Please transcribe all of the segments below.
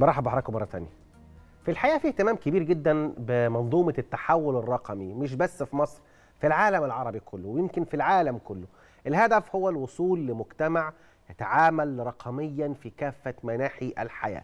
مرحبا بحضرتك مره تانية في الحقيقه في اهتمام كبير جدا بمنظومه التحول الرقمي مش بس في مصر في العالم العربي كله ويمكن في العالم كله الهدف هو الوصول لمجتمع يتعامل رقميا في كافه مناحي الحياه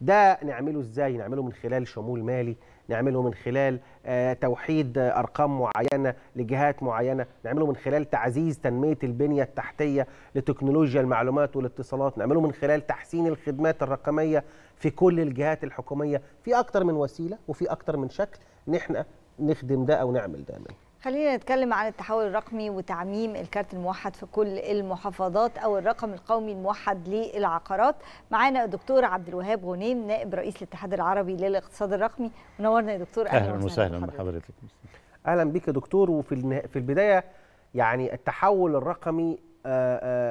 ده نعمله ازاي نعمله من خلال شمول مالي نعمله من خلال آه، توحيد ارقام معينه لجهات معينه نعمله من خلال تعزيز تنميه البنيه التحتيه لتكنولوجيا المعلومات والاتصالات نعمله من خلال تحسين الخدمات الرقميه في كل الجهات الحكوميه في اكتر من وسيله وفي اكتر من شكل ان احنا نخدم ده او نعمل ده منه. خلينا نتكلم عن التحول الرقمي وتعميم الكارت الموحد في كل المحافظات او الرقم القومي الموحد للعقارات معانا الدكتور عبد الوهاب غنيم نائب رئيس الاتحاد العربي للاقتصاد الرقمي منورنا يا دكتور اهلا وسهلا بحضرتك اهلا بك يا دكتور وفي في البدايه يعني التحول الرقمي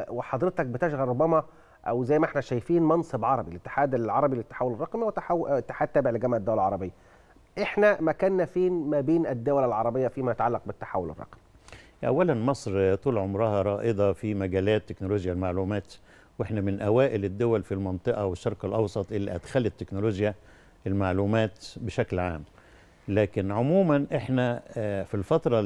وحضرتك بتشغل ربما او زي ما احنا شايفين منصب عربي الاتحاد العربي للتحول الرقمي وتحول اتحاد تابع لجامعه الدول العربيه احنا مكاننا فين ما بين الدول العربيه فيما يتعلق بالتحول الرقمي اولا مصر طول عمرها رائده في مجالات تكنولوجيا المعلومات واحنا من اوائل الدول في المنطقه والشرق الاوسط اللي ادخلت تكنولوجيا المعلومات بشكل عام لكن عموما احنا آه، في الفتره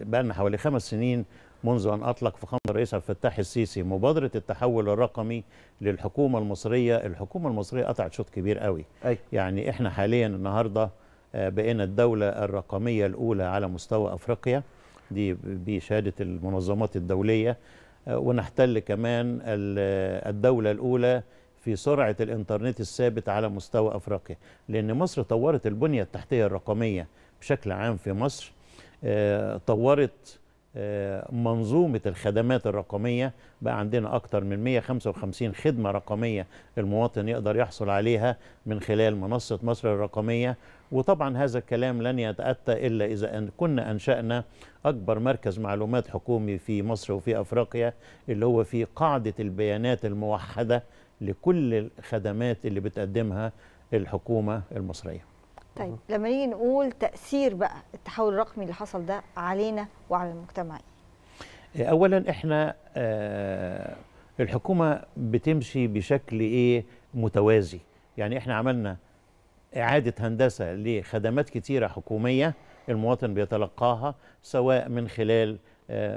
بقى لنا حوالي خمس سنين منذ ان اطلق فخامه الرئيس عبد الفتاح السيسي مبادره التحول الرقمي للحكومه المصريه، الحكومه المصريه قطعت شوط كبير قوي. أي. يعني احنا حاليا النهارده بقينا الدولة الرقمية الأولى على مستوى أفريقيا دي بشهادة المنظمات الدولية آه، ونحتل كمان الدولة الأولى في سرعة الإنترنت الثابت على مستوى أفريقيا لأن مصر طورت البنية التحتية الرقمية بشكل عام في مصر آه، طورت آه، منظومة الخدمات الرقمية بقى عندنا أكتر من 155 خدمة رقمية المواطن يقدر يحصل عليها من خلال منصة مصر الرقمية وطبعا هذا الكلام لن يتأتى إلا إذا أن كنا أنشأنا أكبر مركز معلومات حكومي في مصر وفي أفريقيا اللي هو في قاعدة البيانات الموحدة لكل الخدمات اللي بتقدمها الحكومة المصرية طيب لما نيجي نقول تاثير بقى التحول الرقمي اللي حصل ده علينا وعلى المجتمع إيه؟ آه، اولا احنا آه الحكومه بتمشي بشكل ايه متوازي يعني احنا عملنا اعاده هندسه لخدمات كتيره حكوميه المواطن بيتلقاها سواء من خلال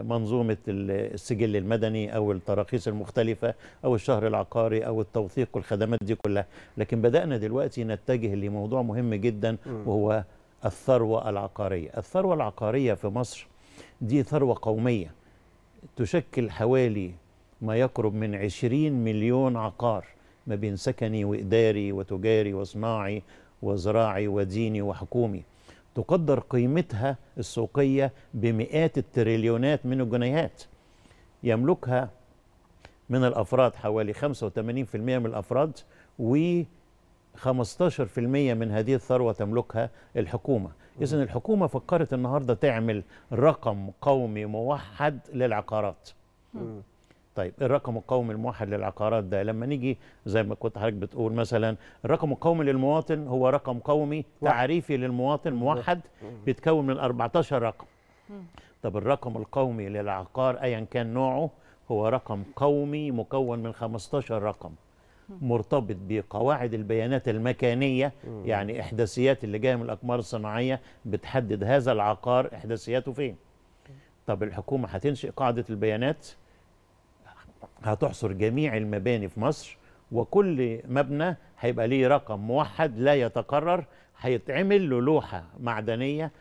منظومة السجل المدني أو التراخيص المختلفة أو الشهر العقاري أو التوثيق والخدمات دي كلها لكن بدأنا دلوقتي نتجه لموضوع مهم جدا وهو الثروة العقارية الثروة العقارية في مصر دي ثروة قومية تشكل حوالي ما يقرب من 20 مليون عقار ما بين سكني وإداري وتجاري وصناعي وزراعي وديني وحكومي تقدر قيمتها السوقية بمئات التريليونات من الجنيهات يملكها من الأفراد حوالي 85% من الأفراد و 15% من هذه الثروة تملكها الحكومة إذا الحكومة فكرت النهاردة تعمل رقم قومي موحد للعقارات طيب الرقم القومي الموحد للعقارات ده لما نيجي زي ما كنت حضرتك بتقول مثلا الرقم القومي للمواطن هو رقم قومي تعريفي للمواطن موحد بيتكون من 14 رقم طب الرقم القومي للعقار ايا كان نوعه هو رقم قومي مكون من 15 رقم مرتبط بقواعد البيانات المكانية يعني إحداثيات اللي جاية من الأقمار الصناعية بتحدد هذا العقار إحداثياته فين طب الحكومة هتنشئ قاعدة البيانات هتحصر جميع المباني في مصر وكل مبنى هيبقى ليه رقم موحد لا يتكرر هيتعمل له لوحة معدنية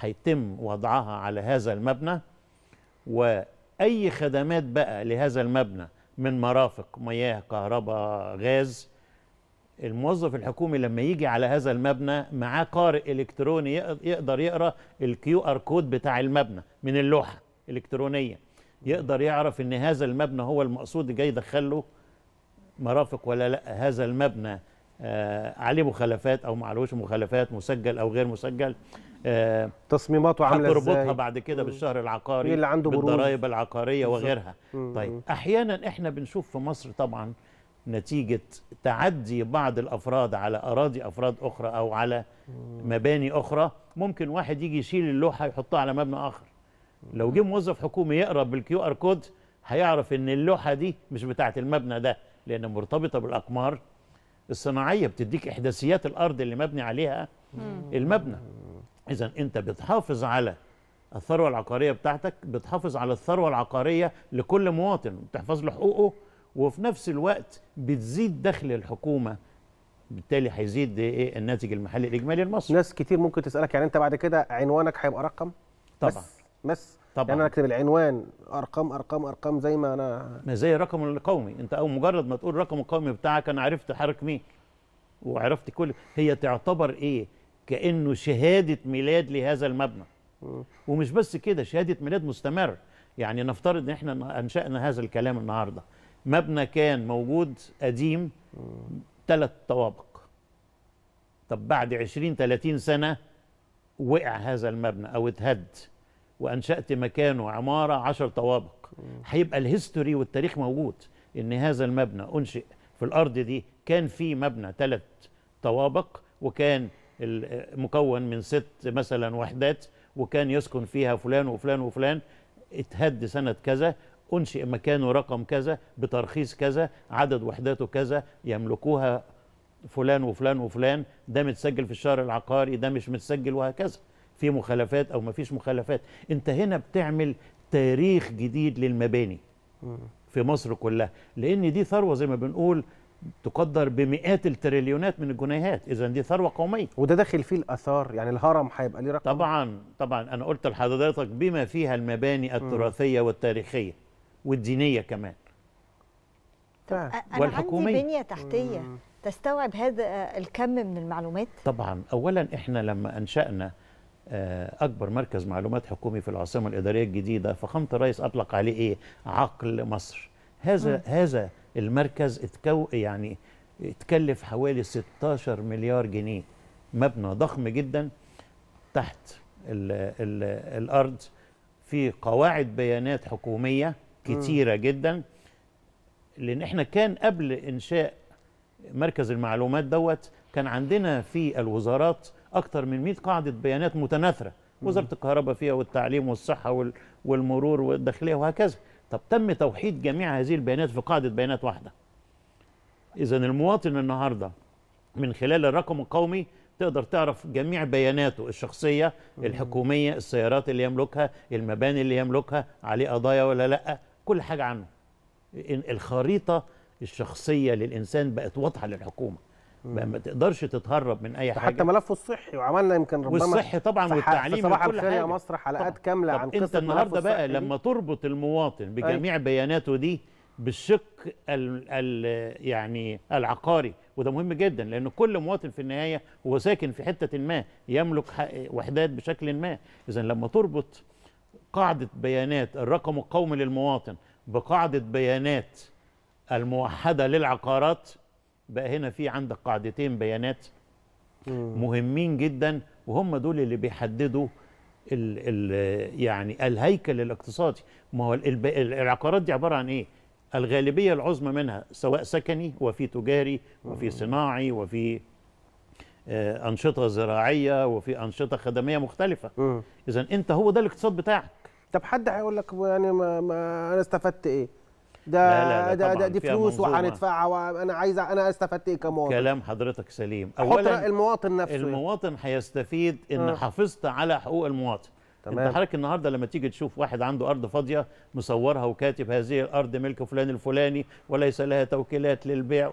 هيتم وضعها على هذا المبنى وأي خدمات بقى لهذا المبنى من مرافق مياه كهرباء غاز الموظف الحكومي لما يجي على هذا المبنى معاه قارئ إلكتروني يقدر يقرأ الكيو آر كود بتاع المبنى من اللوحة الإلكترونية يقدر يعرف ان هذا المبنى هو المقصود جاي يدخله مرافق ولا لا هذا المبنى آه عليه مخالفات او ما عليهوش مخالفات مسجل او غير مسجل آه تصميماته عامله ازاي هتربطها بعد كده بالشهر العقاري إيه اللي عنده بالضرايب العقاريه وغيرها مم. طيب احيانا احنا بنشوف في مصر طبعا نتيجه تعدي بعض الافراد على اراضي افراد اخرى او على مباني اخرى ممكن واحد يجي يشيل اللوحه يحطها على مبنى اخر لو جه موظف حكومي يقرا بالكيو ار كود هيعرف ان اللوحه دي مش بتاعه المبنى ده لان مرتبطه بالاقمار الصناعيه بتديك احداثيات الارض اللي مبني عليها المبنى اذا انت بتحافظ على الثروه العقاريه بتاعتك بتحافظ على الثروه العقاريه لكل مواطن بتحفظ له حقوقه وفي نفس الوقت بتزيد دخل الحكومه بالتالي هيزيد ايه, إيه، الناتج المحلي الاجمالي لمصر ناس كتير ممكن تسالك يعني انت بعد كده عنوانك هيبقى رقم طبعا بس بس طبعا يعني انا اكتب العنوان ارقام ارقام ارقام زي ما انا ما زي الرقم القومي انت او مجرد ما تقول الرقم القومي بتاعك انا عرفت حضرتك مين وعرفت كل هي تعتبر ايه كانه شهاده ميلاد لهذا المبنى ومش بس كده شهاده ميلاد مستمر يعني نفترض ان احنا انشانا هذا الكلام النهارده مبنى كان موجود قديم ثلاث طوابق طب بعد 20 30 سنه وقع هذا المبنى او اتهد وانشات مكانه عماره 10 طوابق هيبقى الهيستوري والتاريخ موجود ان هذا المبنى انشئ في الارض دي كان في مبنى ثلاث طوابق وكان مكون من ست مثلا وحدات وكان يسكن فيها فلان وفلان وفلان اتهد سنه كذا انشئ مكانه رقم كذا بترخيص كذا عدد وحداته كذا يملكوها فلان وفلان وفلان ده متسجل في الشهر العقاري ده مش متسجل وهكذا في مخالفات او ما فيش مخالفات انت هنا بتعمل تاريخ جديد للمباني في مصر كلها لان دي ثروه زي ما بنقول تقدر بمئات التريليونات من الجنيهات اذا دي ثروه قوميه وده داخل فيه الاثار يعني الهرم هيبقى ليه رقم طبعا طبعا انا قلت لحضرتك بما فيها المباني التراثيه والتاريخيه والدينيه كمان طبعا. انا عندي بنيه تحتيه تستوعب هذا الكم من المعلومات طبعا اولا احنا لما انشانا آه، أكبر مركز معلومات حكومي في العاصمة الإدارية الجديدة فخامة الرئيس أطلق عليه إيه عقل مصر هذا م. هذا المركز اتكو يعني اتكلف حوالي 16 مليار جنيه مبنى ضخم جدا تحت ال ال الأرض في قواعد بيانات حكومية كتيرة م. جدا لأن احنا كان قبل إنشاء مركز المعلومات دوت كان عندنا في الوزارات اكثر من 100 قاعده بيانات متناثره وزاره الكهرباء فيها والتعليم والصحه والمرور والداخليه وهكذا طب تم توحيد جميع هذه البيانات في قاعده بيانات واحده اذا المواطن النهارده من خلال الرقم القومي تقدر تعرف جميع بياناته الشخصية الحكومية السيارات اللي يملكها المباني اللي يملكها عليه قضايا ولا لأ كل حاجة عنه الخريطة الشخصية للإنسان بقت واضحة للحكومة ما, ما تقدرش تتهرب من اي حاجه حتى ملفه الصحي وعملنا يمكن ربما والصحي طبعا والتعليم صباح الخير يا مصر حلقات كامله عن قصه انت النهارده بقى لما تربط المواطن بجميع أي. بياناته دي بالشق ال ال يعني العقاري وده مهم جدا لان كل مواطن في النهايه هو ساكن في حته ما يملك وحدات بشكل ما اذا لما تربط قاعده بيانات الرقم القومي للمواطن بقاعده بيانات الموحده للعقارات بقى هنا في عندك قاعدتين بيانات مهمين جدا وهم دول اللي بيحددوا الـ الـ يعني الهيكل الاقتصادي ما هو العقارات دي عباره عن ايه الغالبيه العظمى منها سواء سكني وفي تجاري وفي صناعي وفي آه، انشطه زراعيه وفي انشطه خدميه مختلفه اذا انت هو ده الاقتصاد بتاعك طب حد هيقول لك يعني ما, ما انا استفدت ايه ده لا لا ده, ده دي فلوس وهندفعها وانا عايز انا استفدت ايه كمواطن كلام حضرتك سليم اولا المواطن نفسه المواطن هيستفيد ان آه. حافظت على حقوق المواطن تمام. انت حضرتك النهارده لما تيجي تشوف واحد عنده ارض فاضيه مصورها وكاتب هذه الارض ملك فلان الفلاني وليس لها توكيلات للبيع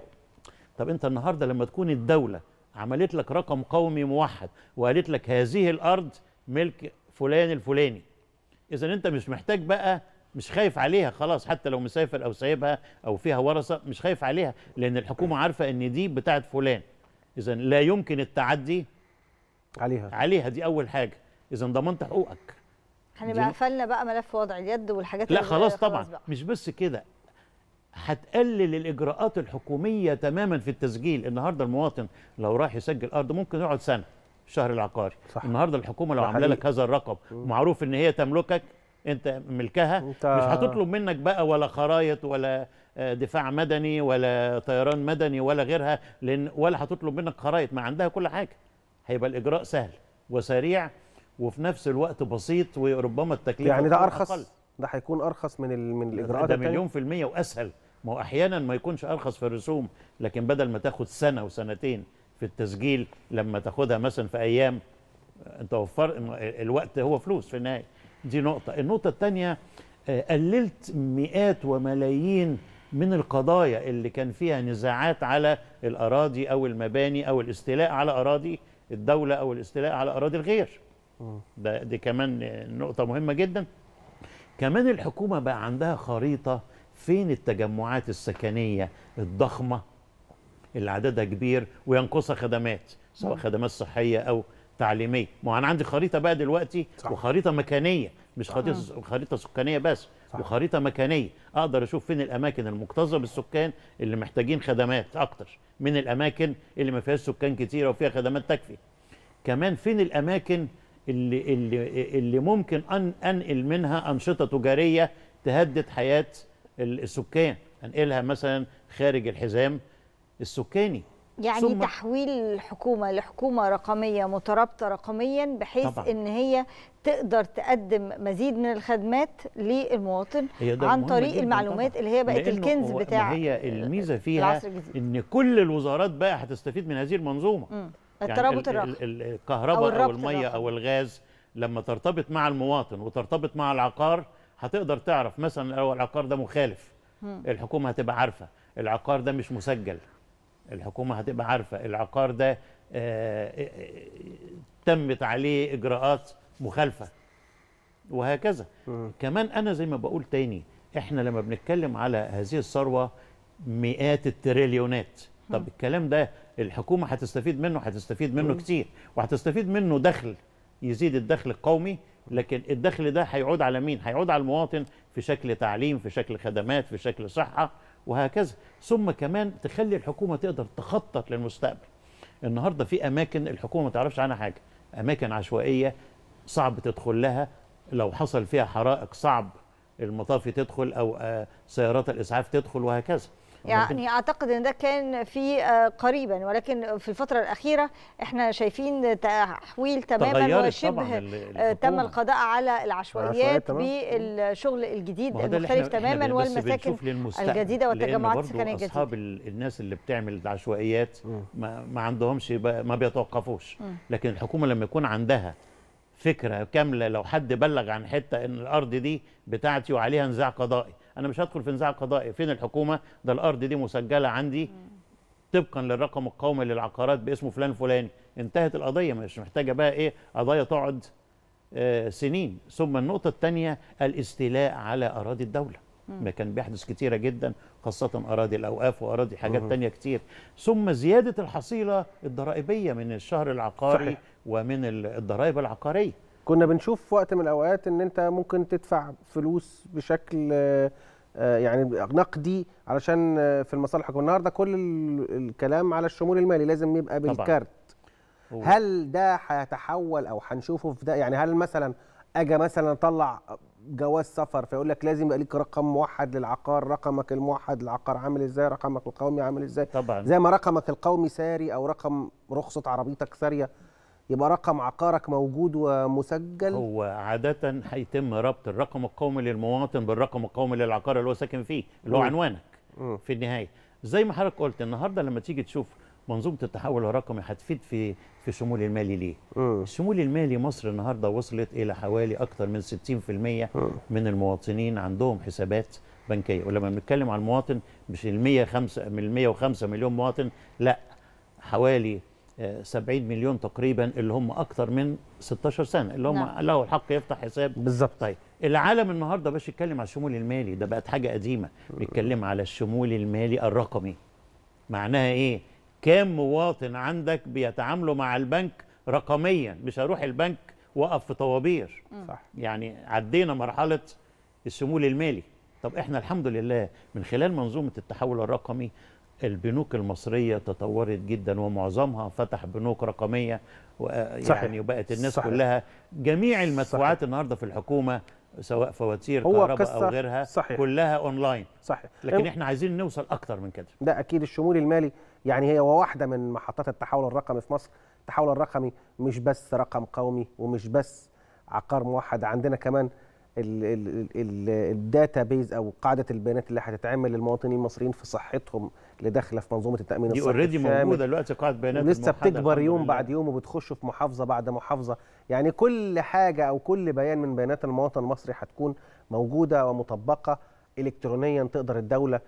طب انت النهارده لما تكون الدوله عملت لك رقم قومي موحد وقالت لك هذه الارض ملك فلان الفلاني اذا انت مش محتاج بقى مش خايف عليها خلاص حتى لو مسافر او سايبها او فيها ورثه مش خايف عليها لان الحكومه عارفه ان دي بتاعه فلان اذا لا يمكن التعدي عليها عليها دي اول حاجه اذا ضمنت حقوقك هنبقى قفلنا بقى ملف وضع اليد والحاجات لا خلاص طبعا خلاص مش بس كده هتقلل الاجراءات الحكوميه تماما في التسجيل النهارده المواطن لو راح يسجل ارض ممكن يقعد سنه الشهر العقاري صح. النهارده الحكومه لو عامله لك هذا الرقم ومعروف ان هي تملكك انت ملكها انت مش هتطلب منك بقى ولا خرايط ولا آه، دفاع مدني ولا طيران مدني ولا غيرها لان ولا هتطلب منك خرايط ما عندها كل حاجه هيبقى الاجراء سهل وسريع وفي نفس الوقت بسيط وربما التكلفه يعني ده ارخص أقل. ده هيكون ارخص من من الاجراءات ده مليون في الميه واسهل ما هو احيانا ما يكونش ارخص في الرسوم لكن بدل ما تاخد سنه وسنتين في التسجيل لما تاخدها مثلا في ايام آه، انت وفر الوقت هو فلوس في النهايه دي نقطة النقطة الثانية آه، قللت مئات وملايين من القضايا اللي كان فيها نزاعات على الأراضي أو المباني أو الاستيلاء على أراضي الدولة أو الاستيلاء على أراضي الغير ده دي كمان نقطة مهمة جدا كمان الحكومة بقى عندها خريطة فين التجمعات السكنية الضخمة اللي عددها كبير وينقصها خدمات سواء خدمات صحية أو تعليميه ما انا عندي خريطه بقى دلوقتي صح. وخريطه مكانيه مش خريطه صح. خريطه سكانيه بس صح. وخريطه مكانيه اقدر اشوف فين الاماكن المكتظه بالسكان اللي محتاجين خدمات اكتر من الاماكن اللي ما فيهاش سكان كتيره وفيها خدمات تكفي كمان فين الاماكن اللي اللي اللي ممكن ان انقل منها انشطه تجاريه تهدد حياه السكان انقلها مثلا خارج الحزام السكاني يعني ثم تحويل الحكومه لحكومه رقميه مترابطه رقميا بحيث طبعًا. ان هي تقدر تقدم مزيد من الخدمات للمواطن عن طريق المعلومات طبعًا. اللي هي بقت الكنز بتاع هي الميزه فيها ان كل الوزارات بقى هتستفيد من هذه المنظومه يعني الترابط الرقمي الكهرباء او, أو الميه او الغاز لما ترتبط مع المواطن وترتبط مع العقار هتقدر تعرف مثلا لو العقار ده مخالف الحكومه هتبقى عارفه العقار ده مش مسجل الحكومه هتبقى عارفه العقار ده آه، آه، تمت عليه اجراءات مخالفه وهكذا كمان انا زي ما بقول تاني احنا لما بنتكلم على هذه الثروه مئات التريليونات طب الكلام ده الحكومه هتستفيد منه هتستفيد منه كتير وهتستفيد منه دخل يزيد الدخل القومي لكن الدخل ده هيعود على مين؟ هيعود على المواطن في شكل تعليم، في شكل خدمات، في شكل صحه، وهكذا ثم كمان تخلي الحكومه تقدر تخطط للمستقبل النهارده في اماكن الحكومه ما تعرفش عنها حاجه اماكن عشوائيه صعب تدخل لها لو حصل فيها حرائق صعب المطافي تدخل او آه، سيارات الاسعاف تدخل وهكذا يعني اعتقد ان ده كان في آه، قريبا ولكن في الفتره الاخيره احنا شايفين تحويل تماما وشبه آه، تم القضاء على العشوائيات بالشغل الجديد المختلف تماما والمساكن الجديده والتجمعات السكنيه الجديده اصحاب الناس اللي بتعمل العشوائيات ما, ما عندهمش ما بيتوقفوش لكن الحكومه لما يكون عندها فكره كامله لو حد بلغ عن حته ان الارض دي بتاعتي وعليها نزاع قضائي انا مش هدخل في نزاع قضائي فين الحكومه ده الارض دي مسجله عندي طبقا للرقم القومي للعقارات باسمه فلان فلاني انتهت القضيه مش محتاجه بقى ايه قضايا تقعد آه سنين ثم النقطه الثانيه الاستيلاء على اراضي الدوله ما كان بيحدث كتيره جدا خاصه اراضي الاوقاف واراضي حاجات تانية كتير ثم زياده الحصيله الضرائبيه من الشهر العقاري صحيح. ومن الضرائب العقاريه كنا بنشوف في وقت من الاوقات ان انت ممكن تدفع فلوس بشكل آه، آه، يعني نقدي علشان آه، في المصالح والنهارده كل الكلام على الشمول المالي لازم يبقى بالكارت طبعا. هل ده هيتحول او هنشوفه في ده يعني هل مثلا اجى مثلا اطلع جواز سفر فيقول لك لازم يبقى ليك رقم موحد للعقار رقمك الموحد للعقار عامل ازاي رقمك القومي عامل ازاي طبعا زي ما رقمك القومي ساري او رقم رخصه عربيتك ساريه يبقى رقم عقارك موجود ومسجل هو عادة هيتم ربط الرقم القومي للمواطن بالرقم القومي للعقار اللي هو ساكن فيه اللي هو عنوانك م. في النهاية زي ما حضرتك قلت النهاردة لما تيجي تشوف منظومة التحول الرقمي هتفيد في في الشمول المالي ليه؟ م. الشمول المالي مصر النهارده وصلت إلى حوالي أكثر من 60% م. من المواطنين عندهم حسابات بنكيه ولما بنتكلم عن المواطن مش ال 105 من 105 مليون مواطن لا حوالي 70 مليون تقريبا اللي هم اكثر من 16 سنه اللي هم نعم. له الحق يفتح حساب بالظبط طيب العالم النهارده باش يتكلم على الشمول المالي ده بقت حاجه قديمه بيتكلم على الشمول المالي الرقمي معناها ايه كام مواطن عندك بيتعاملوا مع البنك رقميا مش هروح البنك وقف في طوابير صح يعني عدينا مرحله الشمول المالي طب احنا الحمد لله من خلال منظومه التحول الرقمي البنوك المصرية تطورت جدا ومعظمها فتح بنوك رقمية يعني صحيح. وبقت الناس صحيح. كلها جميع المدفوعات صحيح. النهاردة في الحكومة سواء فواتير كهرباء أو غيرها صحيح. كلها أونلاين صحيح. لكن احنا عايزين نوصل أكتر من كده ده أكيد الشمول المالي يعني هي واحدة من محطات التحول الرقمي في مصر التحول الرقمي مش بس رقم قومي ومش بس عقار موحد عندنا كمان الداتا بيز او قاعده البيانات اللي هتتعمل للمواطنين المصريين في صحتهم اللي داخله في منظومه التامين الصحي دي اوريدي موجوده دلوقتي قاعده بيانات لسه بتكبر يوم بعد يوم وبتخش في محافظه بعد محافظه يعني كل حاجه او كل بيان من بيانات المواطن المصري هتكون موجوده ومطبقه الكترونيا تقدر الدوله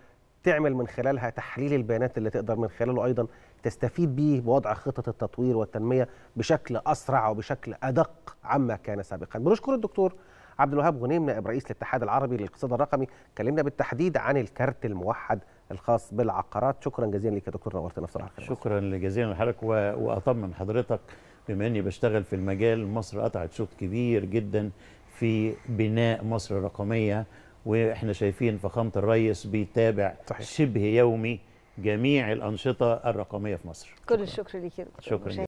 تعمل من خلالها تحليل البيانات اللي تقدر من خلاله ايضا تستفيد بيه بوضع خطط التطوير والتنميه بشكل اسرع وبشكل ادق عما كان سابقا بنشكر الدكتور عبد الوهاب غنيم نائب رئيس الاتحاد العربي للاقتصاد الرقمي كلمنا بالتحديد عن الكارت الموحد الخاص بالعقارات شكرا جزيلا لك يا دكتور نورتنا في شكرا جزيلا لحضرتك واطمن حضرتك بما اني بشتغل في المجال مصر قطعت شوط كبير جدا في بناء مصر الرقميه واحنا شايفين فخامه الريس بيتابع صحيح. شبه يومي جميع الانشطه الرقميه في مصر كل الشكر ليك شكرا